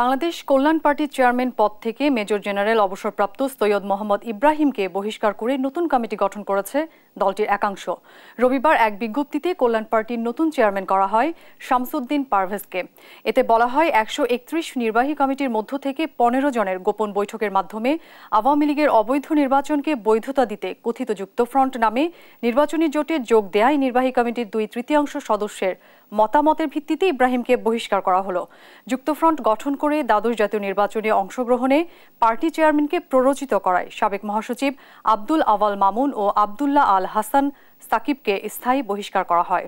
বাংলাদেশ কল্যাণ পার্টির চেয়ারম্যান পদ থেকে মেজর জেনারেল অবসরপ্রাপ্ত সৈয়দ মোহাম্মদ ইব্রাহিমকে বহিষ্কার করে নতুন কমিটি গঠন করেছে দলটির একাংশ রবিবার এক বিজ্ঞপ্তিতে কল্যাণ পার্টির নতুন চেয়ারম্যান করা হয় শামসুদ্দিন পারভেজকে এতে বলা হয় একশো একত্রিশ নির্বাহী কমিটির মধ্য থেকে পনেরো জনের গোপন বৈঠকের মাধ্যমে আওয়ামী লীগের অবৈধ নির্বাচনকে বৈধতা দিতে কথিত যুক্তফ্রন্ট নামে নির্বাচনী জোটে যোগ দেয় নির্বাহী কমিটির দুই তৃতীয়াংশ সদস্যের মতামতের ভিত্তিতে ইব্রাহিমকে বহিষ্কার করা হলো যুক্তফ্রন্ট গঠন করে দ্বাদশ জাতীয় নির্বাচনে অংশগ্রহণে পার্টি চেয়ারম্যানকে প্ররোচিত করায় সাবেক মহাসচিব আব্দুল আওয়াল মামুন ও আবদুল্লাহ আল হাসান সাকিবকে স্থায়ী বহিষ্কার করা হয়